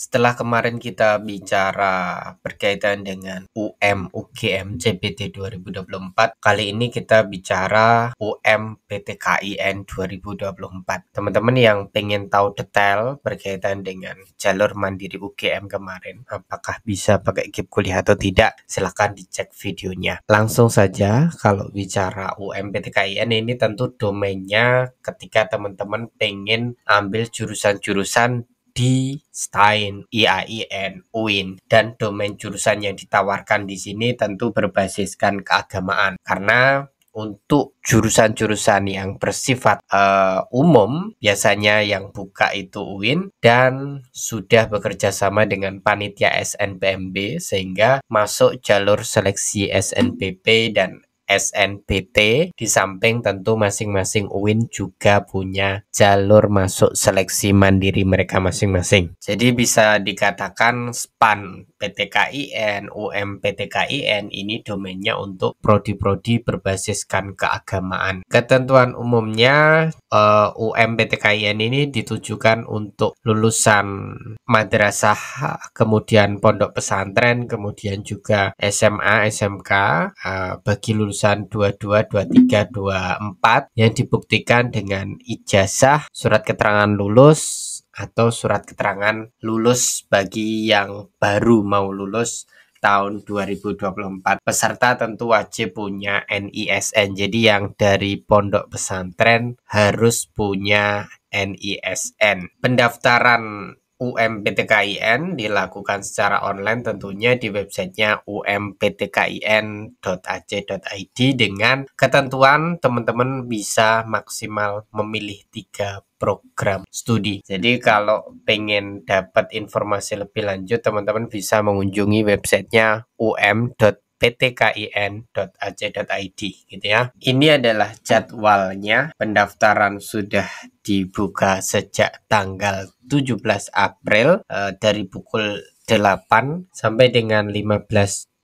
setelah kemarin kita bicara berkaitan dengan UM UGM CPT 2024, kali ini kita bicara UM PTKIN 2024. Teman-teman yang pengen tahu detail berkaitan dengan jalur mandiri UGM kemarin, apakah bisa pakai KIP kuliah atau tidak, silahkan dicek videonya. Langsung saja, kalau bicara UM PTKIN ini tentu domainnya ketika teman-teman pengen ambil jurusan-jurusan di Stein, IAIN, UIN, dan domain jurusan yang ditawarkan di sini tentu berbasiskan keagamaan karena untuk jurusan-jurusan yang bersifat uh, umum biasanya yang buka itu UIN dan sudah bekerja sama dengan panitia SNPMB sehingga masuk jalur seleksi SNPP dan SNBT di samping tentu masing-masing UIN juga punya jalur masuk seleksi mandiri mereka masing-masing. Jadi bisa dikatakan span PTKIN, UMPTKIN ini domainnya untuk prodi-prodi berbasiskan keagamaan. Ketentuan umumnya uh, eh, UMPTKIN ini ditujukan untuk lulusan madrasah, kemudian pondok pesantren, kemudian juga SMA, SMK uh, eh, bagi lulusan 22, 23, 24 yang dibuktikan dengan ijazah, surat keterangan lulus, atau surat keterangan lulus bagi yang baru mau lulus tahun 2024. Peserta tentu wajib punya NISN. Jadi yang dari pondok pesantren harus punya NISN. Pendaftaran UMPTKIN dilakukan secara online tentunya di websitenya umptkin.ac.id dengan ketentuan teman-teman bisa maksimal memilih tiga program studi. Jadi kalau pengen dapat informasi lebih lanjut, teman-teman bisa mengunjungi websitenya um.ac.id ptkin.ac.id gitu ya. Ini adalah jadwalnya pendaftaran sudah dibuka sejak tanggal 17 April uh, dari pukul 8 sampai dengan 15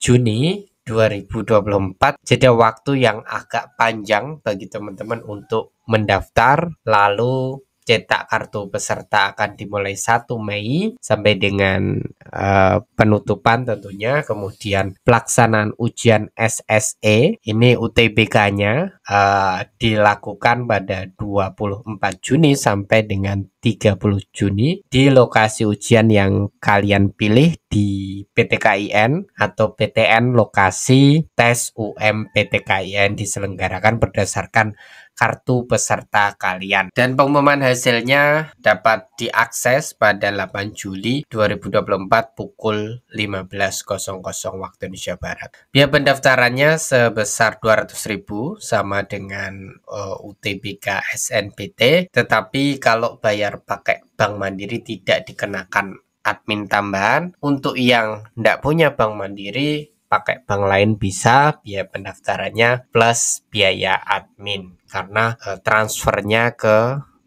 Juni 2024 Jadi waktu yang agak panjang bagi teman-teman untuk mendaftar lalu cetak kartu peserta akan dimulai 1 Mei sampai dengan uh, penutupan tentunya kemudian pelaksanaan ujian SSE ini UTBK-nya uh, eh, dilakukan pada 24 Juni sampai dengan 30 Juni di lokasi ujian yang kalian pilih di PTKIN atau PTN lokasi tes UM PTKIN diselenggarakan berdasarkan kartu peserta kalian. Dan pengumuman hasilnya dapat diakses pada 8 Juli 2024 pukul 15.00 waktu Indonesia Barat. Biaya pendaftarannya sebesar 200.000 sama dengan uh, eh, UTBK SNPT, tetapi kalau bayar pakai Bank Mandiri tidak dikenakan admin tambahan. Untuk yang tidak punya Bank Mandiri pakai bank lain bisa, biaya pendaftarannya plus biaya admin karena e, transfernya ke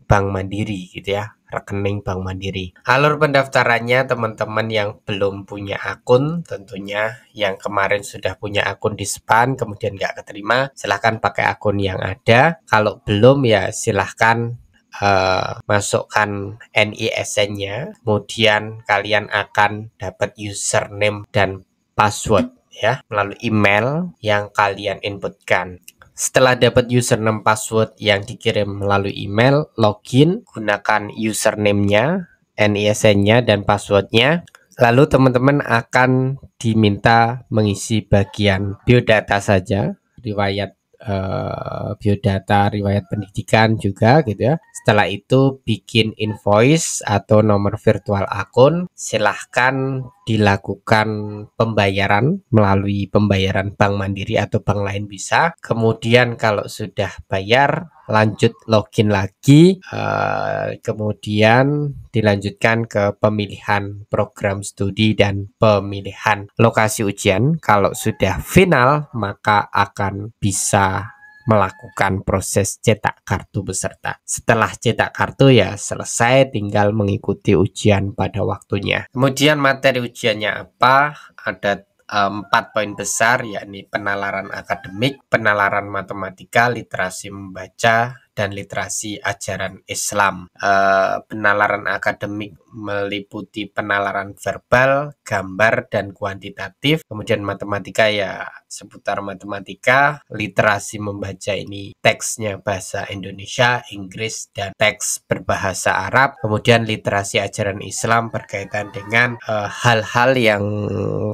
bank mandiri gitu ya rekening Bank Mandiri. Alur pendaftarannya teman-teman yang belum punya akun tentunya yang kemarin sudah punya akun di Span kemudian nggak keterima silahkan pakai akun yang ada. Kalau belum ya silahkan Uh, masukkan NISN-nya, kemudian kalian akan dapat username dan password ya melalui email yang kalian inputkan. Setelah dapat username password yang dikirim melalui email, login, gunakan username-nya, NISN-nya, dan passwordnya. Lalu teman-teman akan diminta mengisi bagian biodata saja, riwayat uh, biodata, riwayat pendidikan juga gitu ya. Setelah itu bikin invoice atau nomor virtual akun, silahkan dilakukan pembayaran melalui pembayaran bank mandiri atau bank lain bisa. Kemudian kalau sudah bayar lanjut login lagi, eh, kemudian dilanjutkan ke pemilihan program studi dan pemilihan lokasi ujian. Kalau sudah final maka akan bisa melakukan proses cetak kartu beserta. Setelah cetak kartu ya selesai tinggal mengikuti ujian pada waktunya. Kemudian materi ujiannya apa? Ada eh, empat poin besar yakni penalaran akademik, penalaran matematika, literasi membaca, dan literasi ajaran Islam. Uh, penalaran akademik meliputi penalaran verbal, gambar, dan kuantitatif. Kemudian matematika ya seputar matematika, literasi membaca ini teksnya bahasa Indonesia, Inggris, dan teks berbahasa Arab. Kemudian literasi ajaran Islam berkaitan dengan eh, hal-hal uh, yang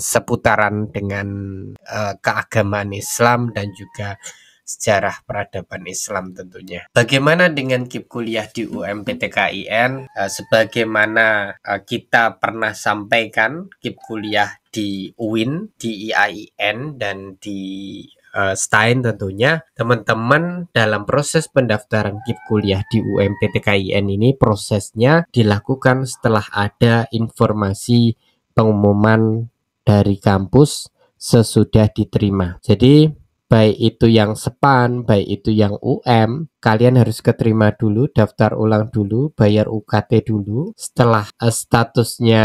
seputaran dengan uh, keagamaan Islam dan juga sejarah peradaban Islam tentunya. Bagaimana dengan kip kuliah di UMPTKIN? Eh, sebagaimana eh, kita pernah sampaikan, kip kuliah di UIN, di IAIN, dan di eh, Stein tentunya teman-teman dalam proses pendaftaran KIP kuliah di UMPTKIN ini prosesnya dilakukan setelah ada informasi pengumuman dari kampus sesudah diterima. Jadi baik itu yang SEPAN, baik itu yang UM, kalian harus keterima dulu, daftar ulang dulu, bayar UKT dulu. Setelah eh, statusnya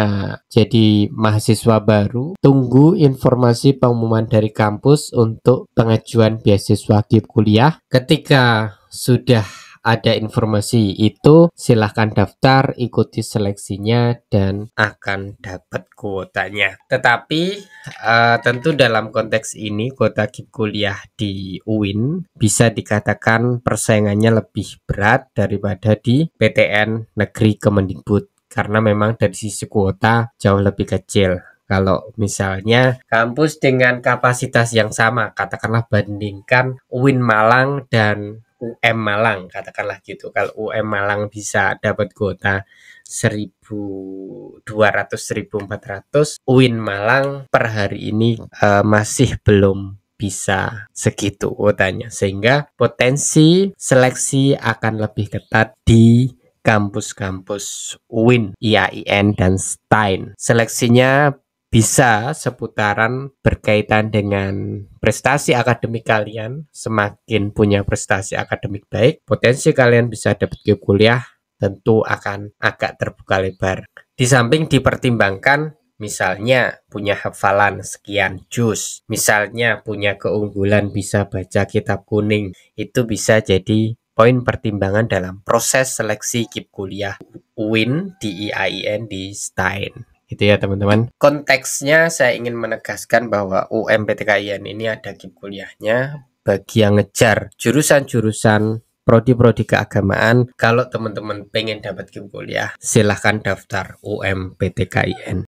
jadi mahasiswa baru, tunggu informasi pengumuman dari kampus untuk pengajuan beasiswa kuliah. Ketika sudah ada informasi itu silahkan daftar ikuti seleksinya dan akan dapat kuotanya tetapi uh, tentu dalam konteks ini kuota kip kuliah di UIN bisa dikatakan persaingannya lebih berat daripada di PTN negeri Kemendikbud karena memang dari sisi kuota jauh lebih kecil kalau misalnya kampus dengan kapasitas yang sama, katakanlah bandingkan UIN Malang dan UM Malang katakanlah gitu kalau UM Malang bisa dapat kuota 1200 1400 UIN Malang per hari ini uh, masih belum bisa segitu kuotanya sehingga potensi seleksi akan lebih ketat di kampus-kampus UIN, IAIN dan STAIN. Seleksinya bisa seputaran berkaitan dengan prestasi akademik kalian. Semakin punya prestasi akademik baik, potensi kalian bisa dapat ke kuliah tentu akan agak terbuka lebar. Di samping dipertimbangkan Misalnya punya hafalan sekian jus misalnya punya keunggulan bisa baca kitab kuning, itu bisa jadi poin pertimbangan dalam proses seleksi kip kuliah UIN di IAIN di STAIN gitu ya teman-teman. Konteksnya saya ingin menegaskan bahwa UMPTKIN ini ada game kuliahnya bagi yang ngejar jurusan-jurusan prodi-prodi keagamaan. Kalau teman-teman pengen dapat game kuliah, silahkan daftar UMPTKIN.